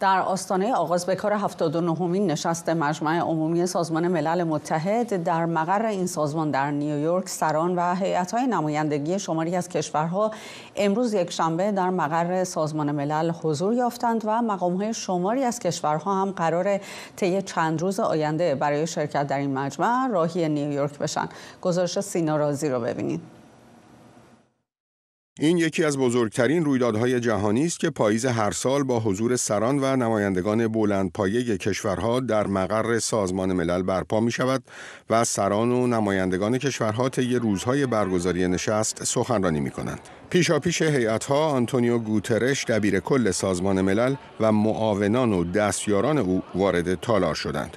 در آستانه آغاز به کار 79 نهمین نشست مجمع عمومی سازمان ملل متحد در مقر این سازمان در نیویورک سران و هیئت‌های نمایندگی شماری از کشورها امروز یک شنبه در مقر سازمان ملل حضور یافتند و مقام‌های شماری از کشورها هم قرار طی چند روز آینده برای شرکت در این مجمع راهی نیویورک بشن گزارش سینا رازی رو ببینید این یکی از بزرگترین رویدادهای جهانی است که پاییز هر سال با حضور سران و نمایندگان بلندپایه کشورها در مقر سازمان ملل برپا می شود و سران و نمایندگان کشورها طی روزهای برگزاری نشست سخنرانی می کنند. پیشاپیش هیئت‌ها آنتونیو گوترش دبیر کل سازمان ملل و معاونان و دستیاران او وارد تالار شدند.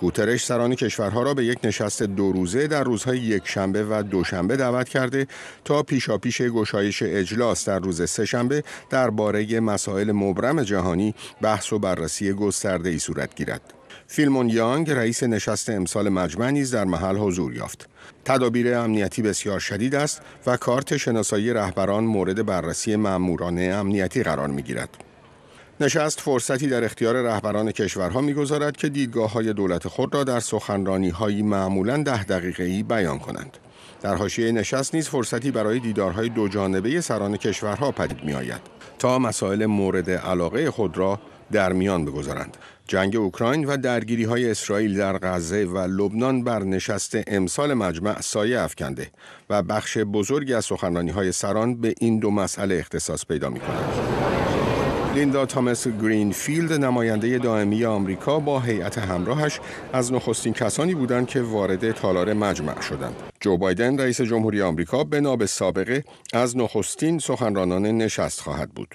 گوترش سران کشورها را به یک نشست دو روزه در روزهای یکشنبه و دوشنبه دعوت کرده تا پیشاپیش گشایش اجلاس در روز سهشنبه درباره مسائل مبرم جهانی بحث و بررسی گسترده ای صورت گیرد. فیلمون یانگ رئیس نشست امسال مجمع نیز در محل حضور یافت. تدابیر امنیتی بسیار شدید است و کارت شناسایی رهبران مورد بررسی ماموران امنیتی قرار می گیرد. نشست فرصتی در اختیار رهبران کشورها میگذارد که دیدگاه های دولت خود را در سخنرانی هایی معمولا ده دقیقه ای بیان کنند. در حاشیه نشست نیز فرصتی برای دیدارهای دو جانبه سران کشورها پدید می آید تا مسائل مورد علاقه خود را در میان بگذارند. جنگ اوکراین و درگیری های اسرائیل در غزه و لبنان بر نشست امسال مجمع سایه افکنده و بخش بزرگی از سخنرانی های سران به این دو مسئله اختصاص پیدا می لیندا تامس گرینفیلد نماینده دائمی آمریکا با هیئت همراهش از نخستین کسانی بودند که وارد تالار مجمع شدند. جو بایدن رئیس جمهوری آمریکا به ناب سابقه از نخستین سخنرانان نشست خواهد بود.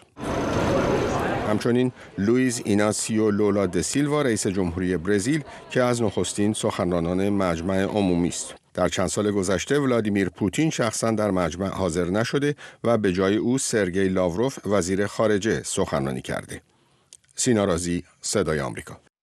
همچنین لوئیز ایناسیو لولا د سیلوا رئیس جمهوری برزیل که از نخستین سخنرانان مجمع عمومی است در چند سال گذشته ولادیمیر پوتین شخصا در مجمع حاضر نشده و به جای او سرگی لاوروف وزیر خارجه سخنرانی کرده سینارازی صدای آمریکا